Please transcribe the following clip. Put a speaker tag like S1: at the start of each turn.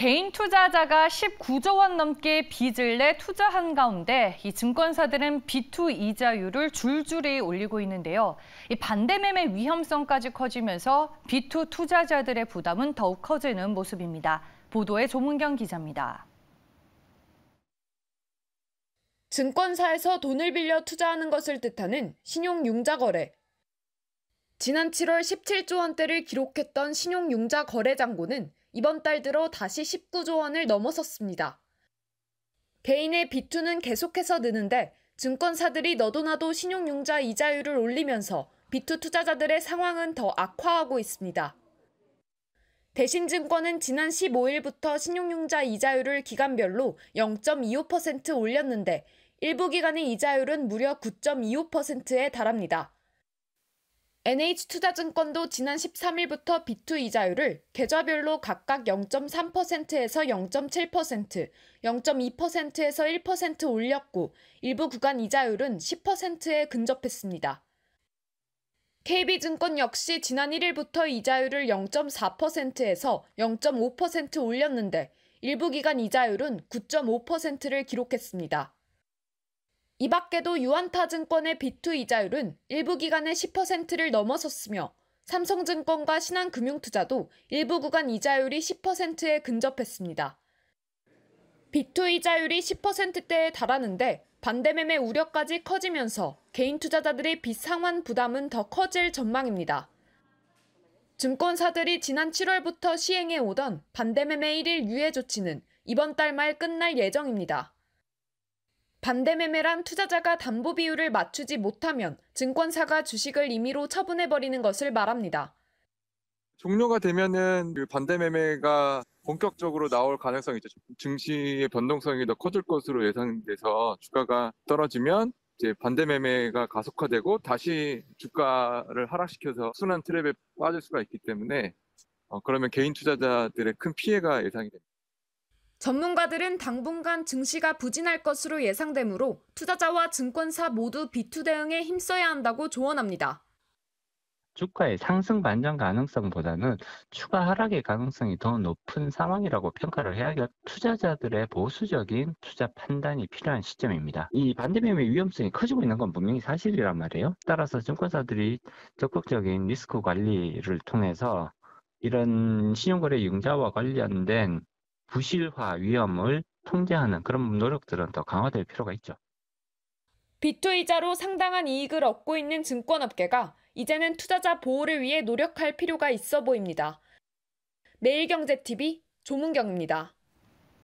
S1: 개인 투자자가 19조 원 넘게 빚을 내 투자한 가운데 이 증권사들은 B2 이자율을 줄줄이 올리고 있는데요. 이 반대 매매 위험성까지 커지면서 B2 투자자들의 부담은 더욱 커지는 모습입니다. 보도에 조문경 기자입니다. 증권사에서 돈을 빌려 투자하는 것을 뜻하는 신용융자거래, 지난 7월 17조 원대를 기록했던 신용융자 거래 잔고는 이번 달 들어 다시 19조 원을 넘어섰습니다. 개인의 비투는 계속해서 느는데 증권사들이 너도나도 신용융자 이자율을 올리면서 비투 투자자들의 상황은 더 악화하고 있습니다. 대신증권은 지난 15일부터 신용융자 이자율을 기간별로 0.25% 올렸는데 일부 기간의 이자율은 무려 9.25%에 달합니다. NH투자증권도 지난 13일부터 B2 이자율을 계좌별로 각각 0.3%에서 0.7%, 0.2%에서 1% 올렸고 일부 구간 이자율은 10%에 근접했습니다. KB증권 역시 지난 1일부터 이자율을 0.4%에서 0.5% 올렸는데 일부 기간 이자율은 9.5%를 기록했습니다. 이 밖에도 유안타증권의 B2 이자율은 일부 기간에 10%를 넘어섰으며 삼성증권과 신한금융투자도 일부 구간 이자율이 10%에 근접했습니다. B2 이자율이 10%대에 달하는데 반대매매 우려까지 커지면서 개인 투자자들의 비 상환 부담은 더 커질 전망입니다. 증권사들이 지난 7월부터 시행해 오던 반대매매 1일 유예 조치는 이번 달 말 끝날 예정입니다. 반대매매란 투자자가 담보 비율을 맞추지 못하면 증권사가 주식을 임의로 처분해버리는 것을 말합니다.
S2: 종료가 되면은 그 반대매매가 본격적으로 나올 가능성이 있죠. 증시의 변동성이 더 커질 것으로 예상돼서 주가가 떨어지면 이제 반대매매가 가속화되고 다시 주가를 하락시켜서 순환 트랩에 빠질 수가 있기 때문에 어, 그러면 개인 투자자들의 큰 피해가 예상이 됩니다.
S1: 전문가들은 당분간 증시가 부진할 것으로 예상되므로 투자자와 증권사 모두 비투 대응에 힘써야 한다고 조언합니다.
S3: 주가의 상승 반전 가능성보다는 추가 하락의 가능성이 더 높은 상황이라고 평가를 해야 투자자들의 보수적인 투자 판단이 필요한 시점입니다. 이 반대매의 위험성이 커지고 있는 건 분명히 사실이란 말이에요. 따라서 증권사들이 적극적인 리스크 관리를 통해서 이런 신용거래 융자와 관련된 부실화 위험을 통제하는 그런 노력들은 더 강화될 필요가 있죠.
S1: 비투이자로 상당한 이익을 얻고 있는 증권업계가 이제는 투자자 보호를 위해 노력할 필요가 있어 보입니다. 매일경제TV 조문경입니다.